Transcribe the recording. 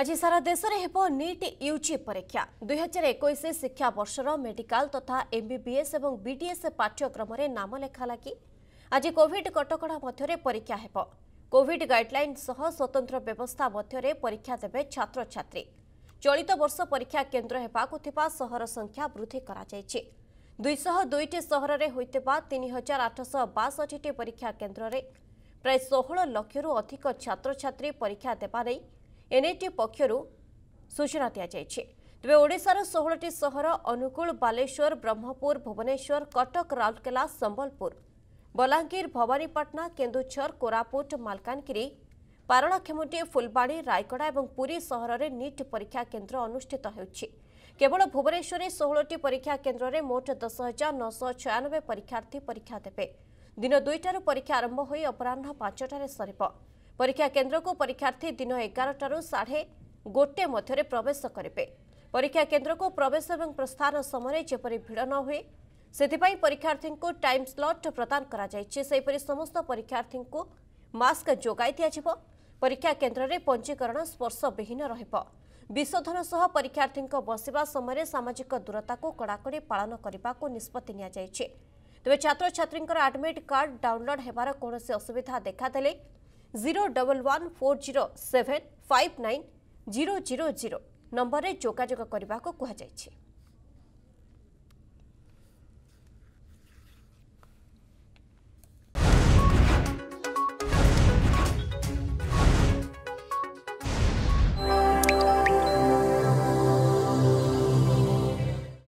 ଆଜି ସାରା ଦେଶରେ ହେବ ନିଟ୍ ୟୁଜି ପରୀକ୍ଷା ଦୁଇ ହଜାର ଏକୋଇଶ ଶିକ୍ଷା ବର୍ଷର ମେଡିକାଲ ତଥା ଏମ୍ବିବିଏସ୍ ଏବଂ ବିଡିଏସ୍ ପାଠ୍ୟକ୍ରମରେ ନାମ ଲେଖା ଲାଗି ଆଜି କୋଭିଡ୍ କଟକଣା ମଧ୍ୟରେ ପରୀକ୍ଷା ହେବ କୋଭିଡ୍ ଗାଇଡ୍ଲାଇନ୍ ସହ ସ୍ୱତନ୍ତ୍ର ବ୍ୟବସ୍ଥା ମଧ୍ୟରେ ପରୀକ୍ଷା ଦେବେ ଛାତ୍ରଛାତ୍ରୀ ଚଳିତ ବର୍ଷ ପରୀକ୍ଷା କେନ୍ଦ୍ର ହେବାକୁ ଥିବା ସହର ସଂଖ୍ୟା ବୃଦ୍ଧି କରାଯାଇଛି ଦୁଇଶହ ଦୁଇଟି ସହରରେ ହୋଇଥିବା ତିନି ହଜାର ଆଠଶହ ବାଷଠିଟି ପରୀକ୍ଷା କେନ୍ଦ୍ରରେ ପ୍ରାୟ ଷୋହଳ ଲକ୍ଷରୁ ଅଧିକ ଛାତ୍ରଛାତ୍ରୀ ପରୀକ୍ଷା ଦେବା ନେଇ ଏନ୍ଆଇଟି ପକ୍ଷରୁ ସୂଚନା ଦିଆଯାଇଛି ତେବେ ଓଡ଼ିଶାର ଷୋହଳଟି ସହର ଅନୁଗୁଳ ବାଲେଶ୍ୱର ବ୍ରହ୍ମପୁର ଭୁବନେଶ୍ୱର କଟକ ରାଉରକେଲା ସମ୍ବଲପୁର ବଲାଙ୍ଗୀର ଭବାନୀପାଟଣା କେନ୍ଦୁଝର କୋରାପୁଟ ମାଲକାନଗିରି ପାରଳାକ୍ଷମଟି ଫୁଲବାଣୀ ରାୟଗଡ଼ା ଏବଂ ପୁରୀ ସହରରେ ନିଟ୍ ପରୀକ୍ଷା କେନ୍ଦ୍ର ଅନୁଷ୍ଠିତ ହେଉଛି କେବଳ ଭୁବନେଶ୍ୱରରେ ଷୋହଳଟି ପରୀକ୍ଷା କେନ୍ଦ୍ରରେ ମୋଟ ଦଶ ହଜାର ନଅଶହ ଛୟାନବେ ପରୀକ୍ଷାର୍ଥୀ ପରୀକ୍ଷା ଦେବେ ଦିନ ଦୁଇଟାରୁ ପରୀକ୍ଷା ଆରମ୍ଭ ହୋଇ ଅପରାହ୍ନ ପାଞ୍ଚଟାରେ ସରିବ ପରୀକ୍ଷା କେନ୍ଦ୍ରକୁ ପରୀକ୍ଷାର୍ଥୀ ଦିନ ଏଗାରଟାରୁ ସାଢ଼େ ଗୋଟେ ମଧ୍ୟରେ ପ୍ରବେଶ କରିବେ ପରୀକ୍ଷା କେନ୍ଦ୍ରକୁ ପ୍ରବେଶ ଏବଂ ପ୍ରସ୍ଥାନ ସମୟରେ ଯେପରି ଭିଡ଼ ନ ହୁଏ ସେଥିପାଇଁ ପରୀକ୍ଷାର୍ଥୀଙ୍କୁ ଟାଇମ୍ ସ୍ଲଟ୍ ପ୍ରଦାନ କରାଯାଇଛି ସେହିପରି ସମସ୍ତ ପରୀକ୍ଷାର୍ଥୀଙ୍କୁ ମାସ୍କ ଯୋଗାଇ ଦିଆଯିବ ପରୀକ୍ଷା କେନ୍ଦ୍ରରେ ପଞ୍ଜୀକରଣ ସ୍ପର୍ଶବିହୀନ ରହିବ ବିଶୋଧନ ସହ ପରୀକ୍ଷାର୍ଥୀଙ୍କ ବସିବା ସମୟରେ ସାମାଜିକ ଦୂରତାକୁ କଡ଼ାକଡ଼ି ପାଳନ କରିବାକୁ ନିଷ୍ପତ୍ତି ନିଆଯାଇଛି ତେବେ ଛାତ୍ରଛାତ୍ରୀଙ୍କର ଆଡମିଟ୍ କାର୍ଡ ଡାଉନଲୋଡ୍ ହେବାର କୌଣସି ଅସୁବିଧା ଦେଖାଦେଲେ zero double one four zero seven five nine zero zero zero নম্বরে যোগাযোগ করা কুয়া যাই